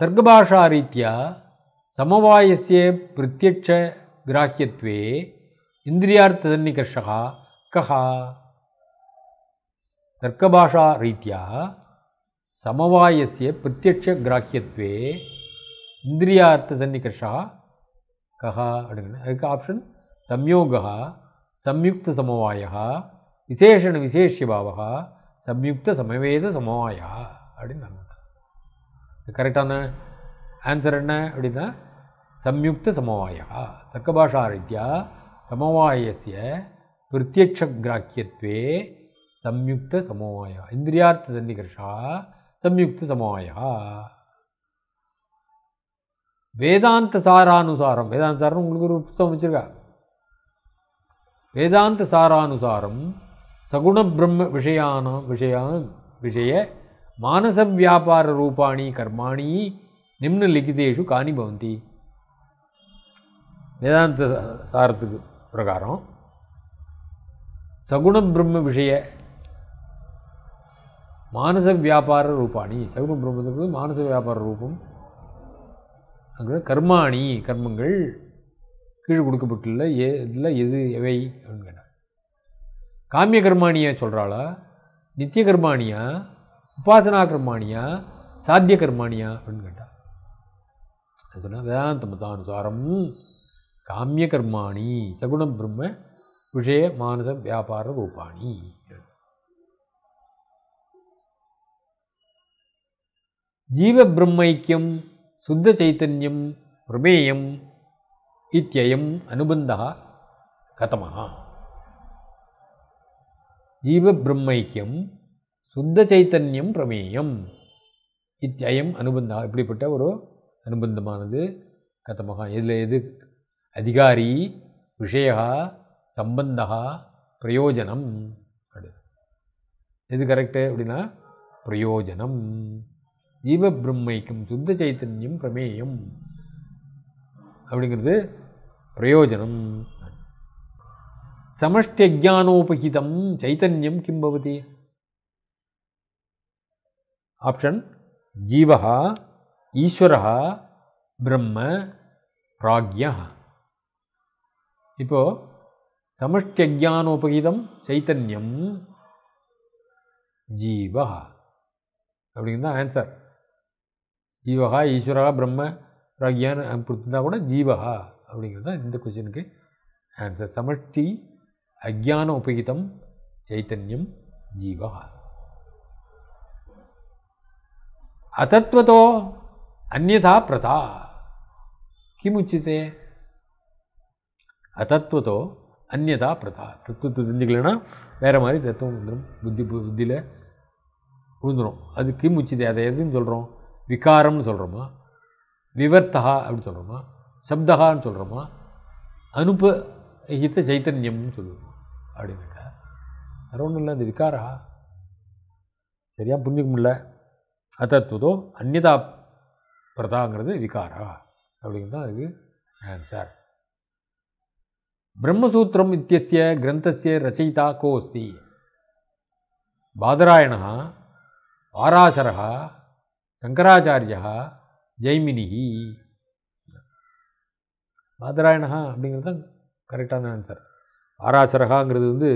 तर्कभाषारीत्या समवायस्य प्रत्यक्षग्राह्यत्वे इन्द्रियार्थसन्निकर्षः कः तर्कभाषारीत्या समवायस्य प्रत्यक्षग्राह्यत्वे इन्द्रियार्थसन्निकर्षः कः அதுக்கு ஆப்ஷன் संयोगः संयुक्तसमवायः விசேஷண விசேஷ்யபாவः संयुक्तसमவேதसमவாயः அப்படின்னு கரெக்டான ஆன்சர் என்ன அப்படின்னா சம்யுக்த சமவாயா தர்க்கபாஷா பாஷா சமவாயசிய பிரத்யட்ச கிராக்கியத்வே சம்யுக்த சமவாயா இந்திரியார்த்த சந்திகர்ஷா சம்யுக்த சமவாயா வேதாந்த சாரானுசாரம் வேதாந்த சாரம் உங்களுக்கு ஒரு புத்தகம் வச்சுருக்கா வேதாந்த சாரானுசாரம் சகுண பிரம்ம விஷயான விஷயான விஷய மானசவியாபார ரூபாணி கர்மாணி நிம்னலிகிதேஷு காணி பவந்தி வேதாந்த சாரத்துக்கு பிரகாரம் சகுண பிரம்ம விஷய மானச வியாபார ரூபாணி சகுண பிரம்மத்துக்கு மானச வியாபார ரூபம் அங்கே கர்மாணி கர்மங்கள் கீழ் கொடுக்கப்பட்டுள்ள ஏ இதில் எது எவை அப்படின்னு கேட்டால் காமிய கர்மாணியை சொல்கிறாளா நித்திய கர்மாணியாக உபாசனா கர்மானியா சாத்திய கர்மானியா அப்படின்னு கேட்டால் அது சொன்னால் வேதாந்த மதானுசாரம் காமிய கர்மாணி சகுணம் பிரம்ம விஷய மானச வியாபார ரூபாணி ஜீவ பிரம்மைக்கியம் சுத்த சைத்தன்யம் பிரமேயம் இத்தியம் அனுபந்தா கதமாக ஜீவ பிரம்மைக்கியம் சுத்த சைத்தன்யம் பிரமேயம் இத்தியம் அனுபந்தம் இப்படிப்பட்ட ஒரு அனுபந்தமானது கதமகா இதில் எது அதிகாரி விஷயா சம்பந்தா பிரயோஜனம் எது கரெக்டு அப்படின்னா பிரயோஜனம் ஜீவ பிரம்மைக்கும் சுத்த சைத்தன்யம் பிரமேயம் அப்படிங்கிறது பிரயோஜனம் சமஷ்டியானோபகிதம் சைத்தன்யம் கிம்பவதி ஆப்ஷன் ஜீவகா ஈஸ்வரா பிரம்ம பிராக்யா இப்போது சமஷ்டியானோபகிதம் சைத்தன்யம் ஜீவா அப்படிங்கிறது தான் ஆன்சர் ஜீவகா ஈஸ்வரா பிரம்ம பிராக்யான்னு கொடுத்துருந்தா கூட ஜீவகா அப்படிங்கிறது தான் இந்த கொஸ்டினுக்கு ஆன்சர் சமஷ்டி அக்ஞான உபகிதம் சைத்தன்யம் ஜீவகா அதத்துவத்தோ అన్యథా பிரதா கிமுச்சிதே அதத்துவத்தோ அந்நதா பிரதா தத்துவத்தை தெரிஞ்சுக்கலன்னா வேறு மாதிரி தத்துவம் வந்துடும் புத்தி புத்தியில் விழுந்துடும் அது கிமுச்சிதே அதை எதுன்னு சொல்கிறோம் விகாரம்னு சொல்கிறோமா விவர்த்தகா அப்படின்னு சொல்கிறோமா சப்தகான்னு சொல்கிறோமா அனுப்பகித்த ஹித்த சைத்தன்யம்னு சொல்லுவோம் அப்படின்னு வேறு ஒன்றும் இல்லை அந்த விகாரா சரியாக புரிஞ்சுக்க முடியல அத்தத்துவதோ அந்நதா பிரதாங்கிறது விகாரா அப்படிங்கிறது தான் அதுக்கு ஆன்சர் பிரம்மசூத்திரம் இத்தியசிய கிரந்தசிய ரச்சிதா கோஸ்தி பாதராயணா ஆராசரா சங்கராச்சாரியா ஜெய்மினி பாதராயணா அப்படிங்கிறது தான் கரெக்டான ஆன்சர் ஆராசரகாங்கிறது வந்து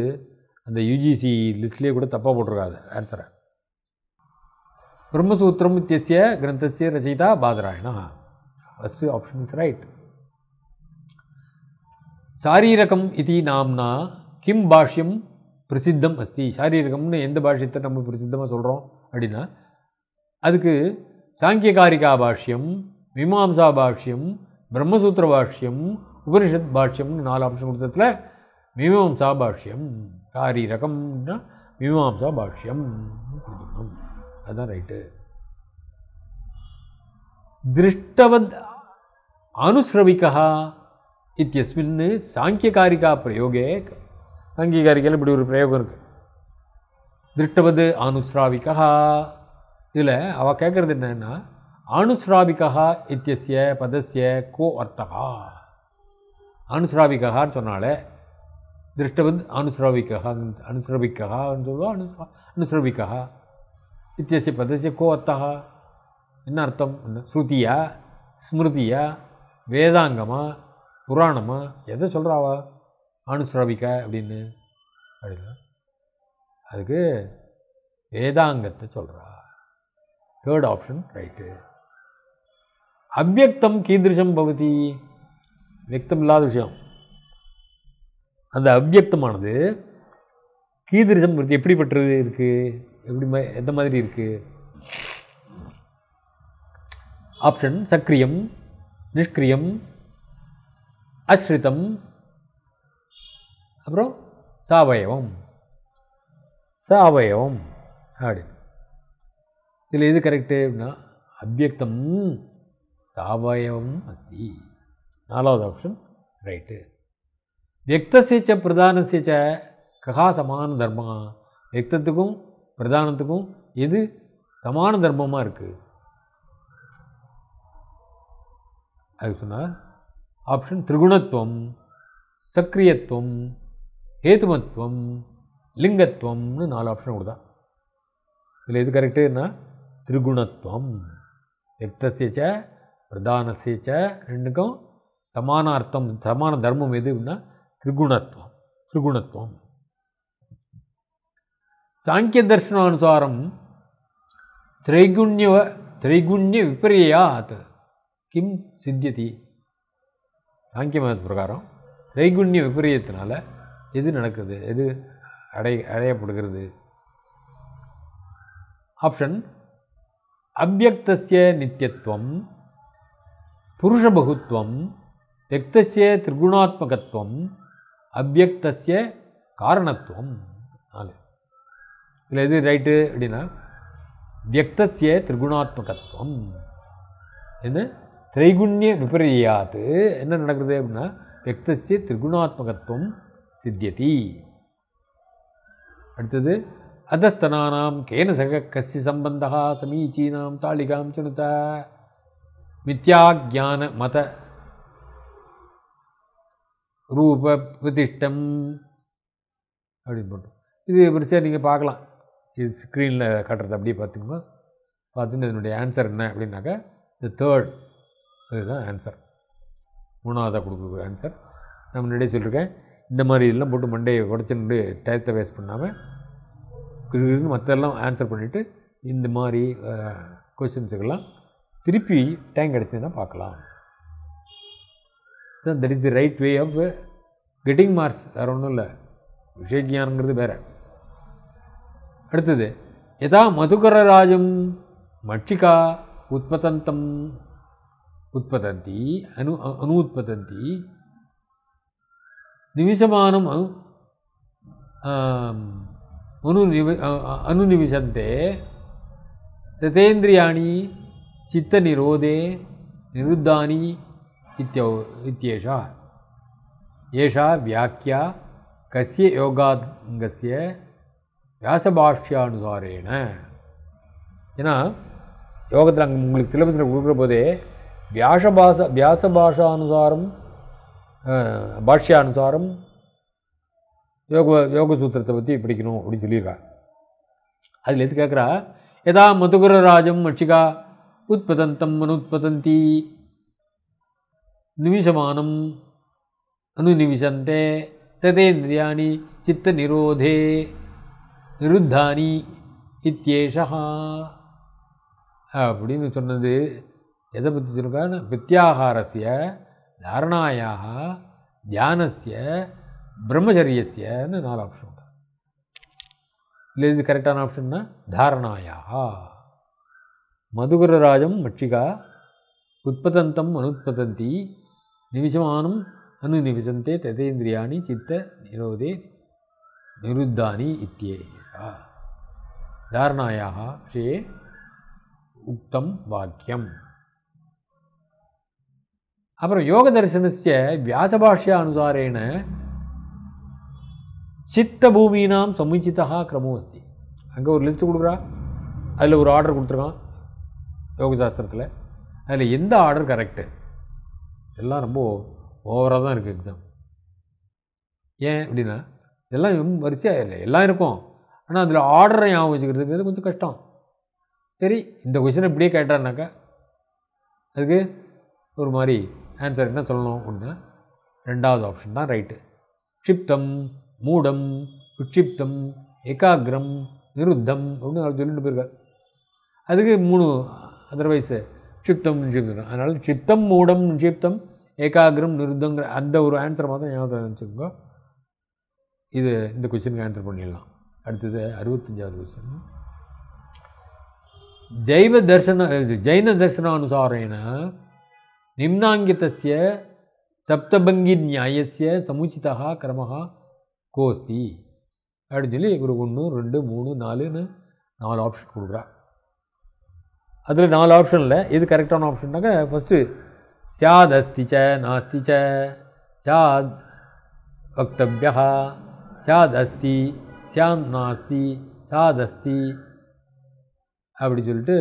அந்த யூஜிசி லிஸ்ட்லேயே கூட தப்பாக போட்டிருக்காது ஆன்சரை பிரம்மசூத்திரம் இத்தியசிய கிரந்தசிய ரசிதா Badarayana first option is right சாரீரகம் இது நாம்னா கிம் பாஷ்யம் பிரசித்தம் அஸ்தி சாரீரகம்னு எந்த பாஷ்யத்தை நம்ம பிரசித்தமாக சொல்கிறோம் அப்படின்னா அதுக்கு சாங்கியகாரிகா பாஷ்யம் மீமாசா பாஷ்யம் பிரம்மசூத்திர பாஷ்யம் உபனிஷத் பாஷ்யம்னு நாலு ஆப்ஷன் கொடுத்ததுல மீமாசா பாஷ்யம் சாரீரகம்னா மீமாசா பாஷ்யம் கொடுத்துருக்கோம் அதுதான் ரைட்டு திருஷ்டவத் அனுசிரவிக்கா இத்தியஸ்மின்னு சாங்கியகாரிகா பிரயோகே சாங்கியகாரிக்கையில் இப்படி ஒரு பிரயோகம் இருக்குது திருஷ்டவது அனுஸ்ராவிக்கா இதில் அவ கேட்குறது என்னன்னா அனுஸ்ராவிக்கா இத்தியசிய பதசிய கோ அர்த்தகா அனுஸ்ராவிக்கான்னு சொன்னாலே திருஷ்டவத் அனுசிராவிக்கா அனுஸ்ரவிக்கான்னு சொல்லுவோம் அனுசிரா அனுசிரவிக்கா இத்தியசிய பதசிய கோ என்ன அர்த்தம் ஸ்ருதியா ஸ்மிருதியா வேதாங்கமா புராணமா எதை சொல்கிறாவா அனுசிரவிக்க அப்படின்னு அப்படின் அதுக்கு வேதாங்கத்தை சொல்கிறா தேர்ட் ஆப்ஷன் ரைட்டு அவ்வக்தம் கீதிருஷம் பவதி வியக்தம் இல்லாத விஷயம் அந்த அவ்வக்தமானது கீதிருஷம் எப்படி எப்படிப்பட்டது இருக்குது எப்படி எந்த மாதிரி இருக்குது ஆப்ஷன் சக்ரியம் நிஷ்கிரியம் அஸ்ரிதம் அப்புறம் சாவயவம் சாவயவம் அப்படி இதில் எது கரெக்டு அப்படின்னா அபியக்தம் சாவயவம் அஸ்தி நாலாவது ஆப்ஷன் ரைட்டு வியக்தசிச்ச பிரதானசிச்ச ககா சமான தர்மம் வியக்தத்துக்கும் பிரதானத்துக்கும் எது சமான தர்மமாக இருக்குது அது சொன்னார் ஆப்ஷன் திரிகுணத்துவம் சக்கிரியத்துவம் ஹேத்துமத்துவம் லிங்கத்துவம்னு நாலு ஆப்ஷன் கொடுத்தா இதில் எது கரெக்டுன்னா திரிகுணத்துவம் எத்தசியச்ச பிரதானசியச்ச ரெண்டுக்கும் சமான அர்த்தம் சமான தர்மம் எது அப்படின்னா திரிகுணத்துவம் திரிகுணத்துவம் సాంఖ్యదర్శనానుసారం திரைகுண்ய திரைகுண்ய விபரியாத் கிம் சித்தியதி சாங்கிய மதத்து பிரகாரம் ரைகுண்ய விபரியத்தினால் எது நடக்குது எது அடை அடையப்படுகிறது ஆப்ஷன் அவ்வக்திய நித்தியத்துவம் புருஷபகுத்துவம் வக்திய திரிகுணாத்மகத்துவம் அவ்வக்திய காரணத்துவம் நாலு இல்லை எது ரைட்டு அப்படின்னா வியக்தசிய திரிகுணாத்மகத்துவம் என்ன திரைகுண்ய விபரியாது என்ன நடக்கிறது அப்படின்னா வியக்தசிய திரிகுணாத்மகத்துவம் சித்தியதி அடுத்தது அதஸ்தனானாம் கேன சக கசி சம்பந்தா சமீச்சீனாம் தாளிகாம் சுனுத மித்யாஜான மத ரூப பிரதிஷ்டம் அப்படின்னு போட்டோம் இது வரிசையாக நீங்கள் பார்க்கலாம் இது ஸ்க்ரீனில் காட்டுறது அப்படியே பார்த்துக்கும்போது பார்த்துட்டு இதனுடைய ஆன்சர் என்ன அப்படின்னாக்கா இந்த தேர்ட் இதுதான் ஆன்சர் மூணாவதாக கொடுக்குற ஆன்சர் நான் முன்னாடியே சொல்லியிருக்கேன் இந்த மாதிரி இதெல்லாம் போட்டு மண்டையை உடச்சிட்டு டயத்தை வேஸ்ட் பண்ணாமல் இருக்குன்னு மற்றெல்லாம் ஆன்சர் பண்ணிவிட்டு இந்த மாதிரி கொஷின்ஸுக்கெல்லாம் திருப்பி டைம் கிடச்சதுன்னா பார்க்கலாம் that is the right way of getting marks வேறு ஒன்றும் இல்லை விஷய வேறு அடுத்தது எதா மதுகரராஜம் மட்சிகா உத்பதந்தம் உற்பதந்தி அனு அனுத்பதந்தி நிமிஷமானம் அனு அனு அனுநிவிசந்தே ததேந்திரியாணி நிரோதே நிருத்தானி இத்தியோ இத்தியேஷா ஏஷா வியாக்கியா கசிய யோகாங்கசிய வியாசபாஷ்யானுசாரேன ஏன்னா யோகத்தில் அங்கே உங்களுக்கு சிலபஸில் கொடுக்குற போதே வியாசபாஷ வியாசபாஷானுசாரம் பாஷ்யானுசாரம் யோக யோக சூத்திரத்தை பற்றி படிக்கணும் அப்படின்னு சொல்லியிருக்கார் அதில் எது கேட்குறா எதா மதுகுரராஜம் மட்சிகா உத்பதந்தம் மனுத்பதந்தி நிமிஷமானம் அனுநிமிஷந்தே ததேந்திரியாணி சித்த நிரோதே நிருத்தானி இத்தியேஷா அப்படின்னு சொன்னது எதை பற்றி சொல்லுக்கான்னு பித்தியாகாரஸ்ய தாரணாயாக தியானசிய பிரம்மச்சரியஸ்யன்னு நாலு ஆப்ஷன் இல்லை இது கரெக்டான ஆப்ஷன்னா தாரணாயாக மதுகரராஜம் மட்சிகா உற்பத்தந்தம் அனுத்பதந்தி நிமிஷமானம் அனு நிமிஷந்தே ததேந்திரியாணி சித்த நிரோதே நிருத்தானி இத்தியே தாரணாயாக ஸ்ரீ உக்தம் வாக்கியம் அப்புறம் யோக தரிசனசிய வியாசபாஷ்யா அனுசாரேன சித்த பூமினாம் சமுச்சிதா அஸ்தி அங்கே ஒரு லிஸ்ட்டு கொடுக்குறா அதில் ஒரு ஆர்டர் கொடுத்துருக்கான் யோகசாஸ்திரத்தில் அதில் எந்த ஆர்டர் கரெக்டு எல்லாம் ரொம்ப ஓவராக தான் இருக்குது எக்ஸாம் ஏன் அப்படின்னா இதெல்லாம் வரிசையாக இல்லை எல்லாம் இருக்கும் ஆனால் அதில் ஆர்டரை ஞாபகம் வச்சுக்கிறதுங்கிறது கொஞ்சம் கஷ்டம் சரி இந்த கொஷினை இப்படியே கேட்டாருனாக்கா அதுக்கு ஒரு மாதிரி ஆன்சர் என்ன சொல்லணும் அப்படின்னா ரெண்டாவது ஆப்ஷன் தான் ரைட்டு க்ஷிப்தம் மூடம் விக்ஷிப்தம் ஏகாகிரம் நிருத்தம் அப்படின்னு அவர் சொல்லிட்டு போயிருக்கார் அதுக்கு மூணு அதர்வைஸு க்ஷிப்தம் சிப்தம் அதனால் சித்தம் மூடம் நிஷிப்தம் ஏகாகிரம் நிருத்தங்கிற அந்த ஒரு ஆன்சர் மாதிரி ஞாபகம் நினச்சிக்கோங்க இது இந்த கொஸ்டினுக்கு ஆன்சர் பண்ணிடலாம் அடுத்தது அறுபத்தஞ்சாவது வசனம் தெய்வ தரிசன ஜெயின தரிசனானுசாரேன நிம்னாங்கித்தசிய சப்தபங்கி நியாயசிய சமுச்சிதா கிரமாக கோஸ்தி அப்படின்னு சொல்லி இவர் ஒன்று ரெண்டு மூணு நாலுன்னு நாலு ஆப்ஷன் கொடுக்குறா அதில் நாலு ஆப்ஷன் இல்லை இது கரெக்டான ஆப்ஷன்னாக்க ஃபஸ்ட்டு சியாத் அஸ்திச்ச நாஸ்திச்ச சியாத் வக்தவியா சாத் அஸ்தி சியாம் நாஸ்தி சாதஸ்தி அப்படி சொல்லிட்டு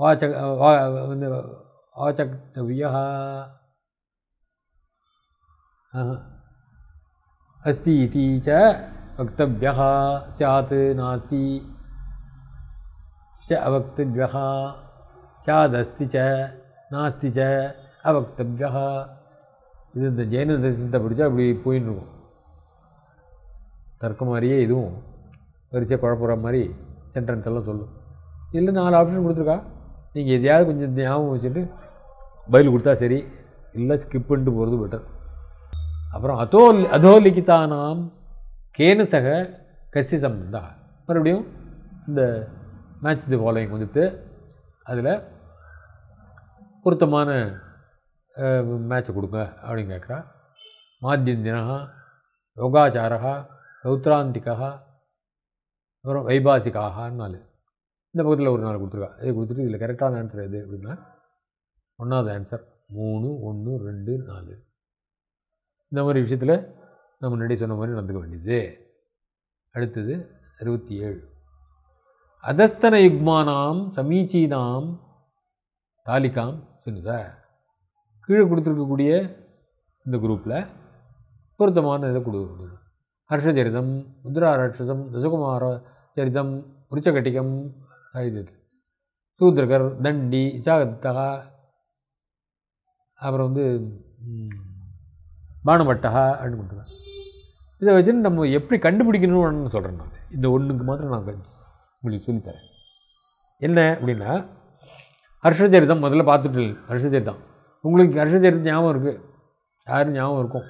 வாசக வந்து வாசக்தவியா அஸ்தி தீச்ச வக்தவியா சாத் நாஸ்தி ச அவக்தவியா சாதஸ்தி ச நாஸ்தி ச அவக்தவியா இது இந்த ஜெயின தரிசனத்தை பிடிச்சா அப்படி போயின்னு இருக்கும் தர்க்க மாதிரியே இதுவும் வரிசையாக குழப்புற மாதிரி சென்டென்ஸ் எல்லாம் சொல்லும் இல்லை நாலு ஆப்ஷன் கொடுத்துருக்கா நீங்கள் எதையாவது கொஞ்சம் ஞாபகம் வச்சுட்டு பதில் கொடுத்தா சரி இல்லை ஸ்கிப் பண்ணிட்டு போகிறது பெட்டர் அப்புறம் அதோ அதோ லிக்கித்தானாம் கேன சக கசி சம்பந்தா மறுபடியும் இந்த மேட்ச் தி ஃபாலோயிங் வந்துட்டு அதில் பொருத்தமான மேட்சை கொடுங்க அப்படின்னு கேட்குறா மாத்தியந்தினா யோகாச்சாரகா சௌத்ராந்திகா அப்புறம் வைபாசிக்காக நாலு இந்த பக்கத்தில் ஒரு நாள் கொடுத்துருக்கா இதை கொடுத்துட்டு இதில் கரெக்டான ஆன்சர் எது அப்படின்னா ஒன்றாவது ஆன்சர் மூணு ஒன்று ரெண்டு நாலு இந்த மாதிரி விஷயத்தில் நம்ம முன்னாடி சொன்ன மாதிரி நடந்துக்க வேண்டியது அடுத்தது அறுபத்தி ஏழு அதஸ்தன யுக்மானாம் சமீச்சீனாம் தாலிகாம் சொல்லுதா கீழே கொடுத்துருக்கக்கூடிய இந்த குரூப்பில் பொருத்தமான இதை கொடு ஹர்ஷச்சரிதம் ருத்ராராட்சசம் தசகுமார சரிதம் ருச்சகட்டிகம் சாகித்யத்தில் சூத்ரகர் தண்டி சாகத்தகா அப்புறம் வந்து பானமட்டகா அப்படின்னு கொடுத்துருக்காங்க இதை வச்சு நம்ம எப்படி கண்டுபிடிக்கணும்னு சொல்கிறேன் நான் இந்த ஒன்றுக்கு மாத்திரம் நான் உங்களுக்கு சொல்லித்தரேன் என்ன அப்படின்னா ஹர்ஷச்சரிதம் முதல்ல பார்த்துட்டு ஹர்ஷச்சரிதம் உங்களுக்கு ஹர்ஷச்சரிதம் ஞாபகம் இருக்குது யாரும் ஞாபகம் இருக்கும்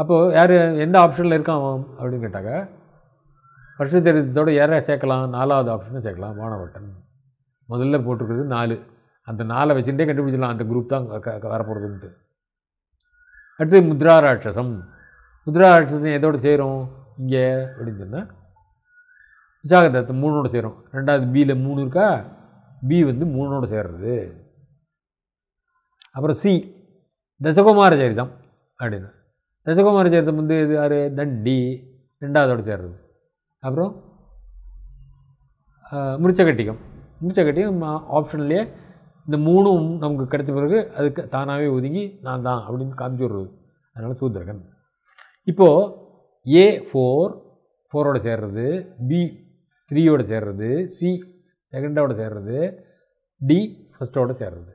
அப்போது யார் எந்த ஆப்ஷனில் இருக்கான் அப்படின்னு கேட்டாக்க வருஷ தெரிவித்தோடு யாரை சேர்க்கலாம் நாலாவது ஆப்ஷனை சேர்க்கலாம் மாணவட்டன் முதல்ல போட்டிருக்கிறது நாலு அந்த நாலை வச்சுட்டே கண்டுபிடிச்சிடலாம் அந்த குரூப் தான் வரப்போகிறதுன்ட்டு அடுத்தது முத்ரா ராட்சசம் முத்ரா ராட்சசம் எதோடு சேரும் இங்கே அப்படின்னு சொன்னால் விசாகதத்தை மூணோடு சேரும் ரெண்டாவது பியில் மூணு இருக்கா பி வந்து மூணோடு சேர்றது அப்புறம் சி தசகுமார தான் அப்படின்னு தசகுமார சேர்த்த வந்து இது யார் தன் டி ரெண்டாவதோடு சேர்றது அப்புறம் முடிச்ச கட்டிக்கம் ஆப்ஷன்லேயே இந்த மூணும் நமக்கு கிடைச்ச பிறகு அதுக்கு தானாகவே ஒதுங்கி நான் தான் அப்படின்னு காமிச்சு விடுறது அதனால் சூத்திரகன் இப்போது ஏ ஃபோர் ஃபோரோட சேர்றது பி த்ரீயோட சேர்றது சி செகண்டோட சேர்றது டி ஃபஸ்ட்டோட சேர்றது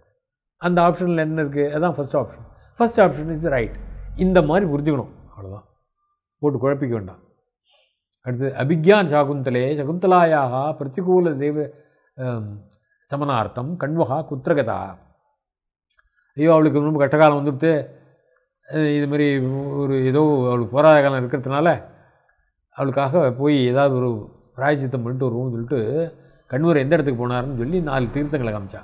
அந்த ஆப்ஷனில் என்ன இருக்குது அதுதான் first option first option is right இந்த மாதிரி புரிஞ்சுக்கணும் அவ்வளோதான் போட்டு குழப்பிக்க வேண்டாம் அடுத்து அபிக்யான் சாகுந்தலே சகுந்தலாயாக பிரதிகூல தெய்வ சமனார்த்தம் கண்வகா குத்திரகதா ஐயோ அவளுக்கு ரொம்ப கட்டகாலம் வந்துவிட்டு இது மாதிரி ஒரு ஏதோ அவளுக்கு போராத காலம் இருக்கிறதுனால அவளுக்காக போய் ஏதாவது ஒரு பிராயசித்தம் பண்ணிட்டு வருவோம்னு சொல்லிட்டு கண்வர் எந்த இடத்துக்கு போனார்னு சொல்லி நாலு தீர்த்தங்களை காமிச்சா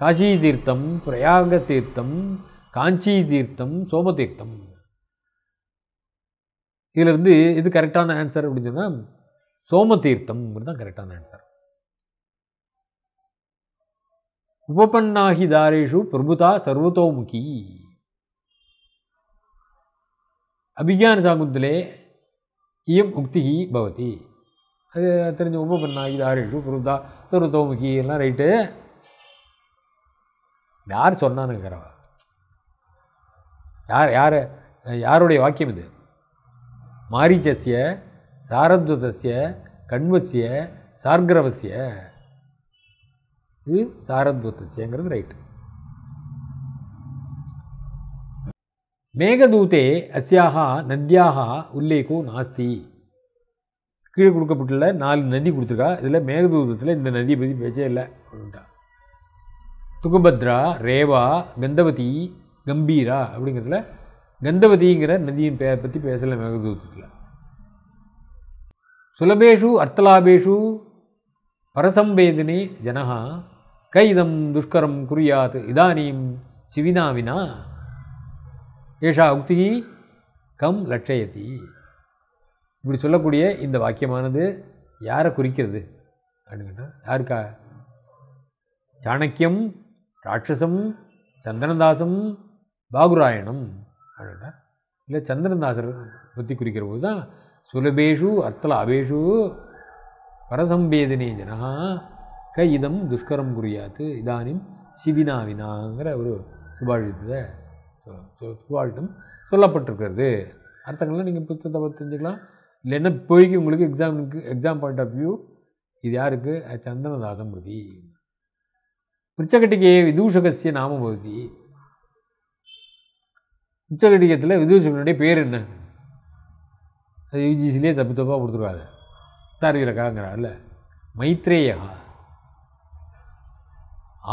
காசி தீர்த்தம் பிரயாக தீர்த்தம் காஞ்சி தீர்த்தம் சோமதீர்த்தம் இதில் இருந்து இது கரெக்டான ஆன்சர் அப்படின்னு சொன்னால் சோமதீர்த்தம் தான் கரெக்டான ஆன்சர் உபபன்னாகி தாரேஷு பிரபுதா சர்வதோமுகி அபிஜான சாகுந்தலே இயம் உக்தி பவதி அது தெரிஞ்ச உபபன்னாகி தாரேஷு பிரபுதா சர்வதோமுகி எல்லாம் ரைட்டு யார் சொன்னானுங்கிறவா யார் யார் யாருடைய வாக்கியம் இது மாரிச்சசிய சாரத்வதசிய கண்வசிய சார்கிரவசிய இது சாரத்வதசியங்கிறது ரைட்டு மேகதூதே அசியாக நதியாக உல்லேகோ நாஸ்தி கீழே கொடுக்கப்பட்டுள்ள நாலு நதி கொடுத்துருக்கா இதில் மேகதூதத்தில் இந்த நதியை பற்றி பேச்சே இல்லை அப்படின்ட்டா துகுபத்ரா ரேவா கந்தவதி கம்பீரா அப்படிங்கிறதுல கந்தவதிங்கிற நதியின் பெயர் பற்றி பேசல மேகதூதத்தில் சுலபேஷு அர்த்தலாபேஷு பரசம்பேதினி ஜனகா கைதம் துஷ்கரம் குறியாத் இதானியம் சிவினாவினா ஏஷா உக்தி கம் லட்சயதி இப்படி சொல்லக்கூடிய இந்த வாக்கியமானது யாரை குறிக்கிறது அப்படின்னு கேட்டால் யாருக்கா சாணக்கியம் ராட்சசம் சந்தனதாசம் பாகுராயணம் அப்படின்னா இல்லை சந்திரதாசர் பற்றி குறிக்கிற போது தான் சுலபேஷு அர்த்தலாபேஷு பரசம்பேதினே ஜனகா க இதம் துஷ்கரம் குறியாத்து இதானிம் சிவினாவினாங்கிற ஒரு சுபாஷிதத்தை சுபாஷிதம் சொல்லப்பட்டிருக்கிறது அர்த்தங்கள்லாம் நீங்கள் புத்தகத்தை பார்த்து தெரிஞ்சுக்கலாம் இல்லைன்னா இப்போதைக்கு உங்களுக்கு எக்ஸாமுக்கு எக்ஸாம் பாயிண்ட் ஆஃப் வியூ இது யாருக்கு சந்திரதாசம் பிரதி பிச்சகட்டிகே விதூஷகசிய நாமபதி உச்சகடிகத்தில் விதிவசனுடைய பேர் என்ன அது யூஜிசிலே தப்பு தப்பாக கொடுத்துருவாங்க இல்லை மைத்ரேயா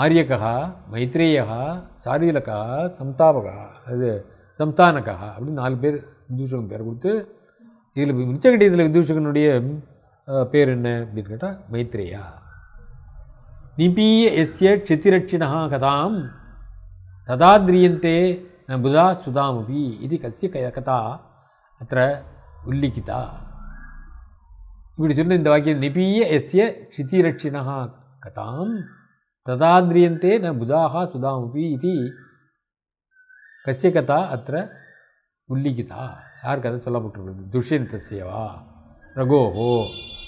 ஆரியக்கா மைத்ரேயா சாரீலகா சம்தாபகா அது சம்தானக்கா அப்படின்னு நாலு பேர் விதூஷகன் பேர் கொடுத்து இதில் மிச்சகடியத்தில் விதூஷகனுடைய பேர் என்ன அப்படின்னு கேட்டால் மைத்ரேயா நிபீய எஸ்ய க்ஷித்திரட்சிணா கதாம் ததாத்ரியந்தே न बुधा सुधामपि इति कस्य கதா அத்த உல்லிக்கிதா இப்படி சொல்லி இந்த வாக்கியம் நிபீய எஸ்ய க்ஷிதிரட்சிணா கதாம் ததாந்திரியந்தே ந புதாக சுதாமபி இது கசிய கதா அத்த உல்லிக்கிதா யார் கதை சொல்லப்பட்டிருக்கிறது துஷ்யந்தசியவா ரகோஹோ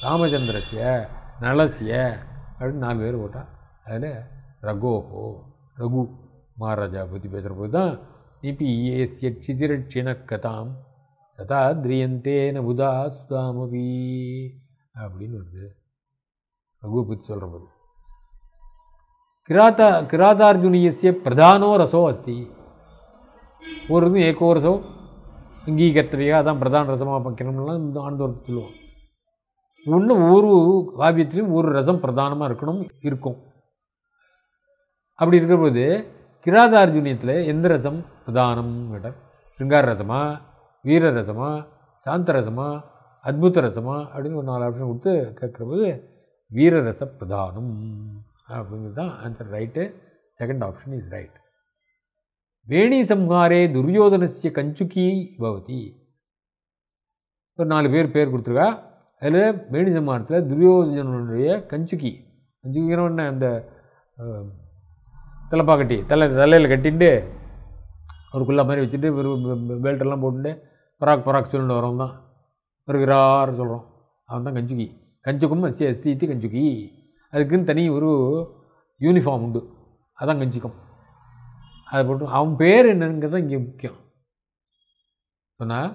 ராமச்சந்திரசிய நலசிய அப்படின்னு நாலு பேர் போட்டால் அதில் ரகோஹோ ரகு மகாராஜா பற்றி பேசுகிற போது தான் நிபீயசியட்சிதிரட்சிணக்கதாம் ததா திரியந்தேன புதா சுதாமபி அப்படின்னு வருது ரகுபதி சொல்கிற போது கிராத்தா பிரதானோ ரசோ அஸ்தி ஒரு இது ரசோ அங்கீகர்த்தவையாக அதான் பிரதான ரசமாக பார்க்கணும்லாம் இந்த ஆண்டோரத்தை சொல்லுவோம் ஒன்று ஒரு காவியத்துலேயும் ஒரு ரசம் பிரதானமாக இருக்கணும் இருக்கும் அப்படி இருக்கிற போது கிராதார்ஜுனியத்தில் எந்த ரசம் பிரதானம் கேட்டார் சிங்கார ரசமா வீர ரசமா சாந்த ரசமா அத்புத ரசமா அப்படின்னு ஒரு நாலு ஆப்ஷன் கொடுத்து வீர ரச பிரதானம் அப்படிங்கிறது தான் answer right second option is right வேணி சம்ஹாரே துரியோதனசிய கஞ்சுக்கி பவதி ஒரு நாலு பேர் பேர் கொடுத்துருக்கா அதில் வேணி சம்ஹாரத்தில் துரியோதனனுடைய கஞ்சுக்கி கஞ்சுக்கிங்கிறவன அந்த தலைப்பா கட்டி தலை தலையில் கட்டிட்டு ஒரு குள்ள மாதிரி வச்சுட்டு பெல்ட்டெல்லாம் போட்டுட்டு பராக் பராக் சொல்லிட்டு வரோம் தான் வருகிறார் சொல்கிறோம் அவன் தான் கஞ்சுக்கி கஞ்சிக்கும் சி எஸ்தி இத்தி கஞ்சுக்கி அதுக்குன்னு தனி ஒரு யூனிஃபார்ம் உண்டு அதான் கஞ்சிக்கும் அதை போட்டு அவன் பேர் என்னங்கிறது இங்கே முக்கியம் சொன்னால்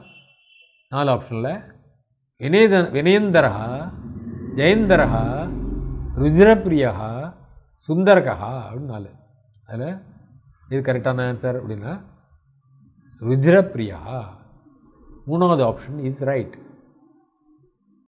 நாலு ஆப்ஷனில் வினயத வினயந்தரா ஜெயந்தரா ருதிரப்பிரியா சுந்தரகா அப்படின்னு நாலு அதில் இது கரெக்டான ஆன்சர் அப்படின்னா ருத்ரப்ரியா மூணாவது ஆப்ஷன் இஸ் ரைட்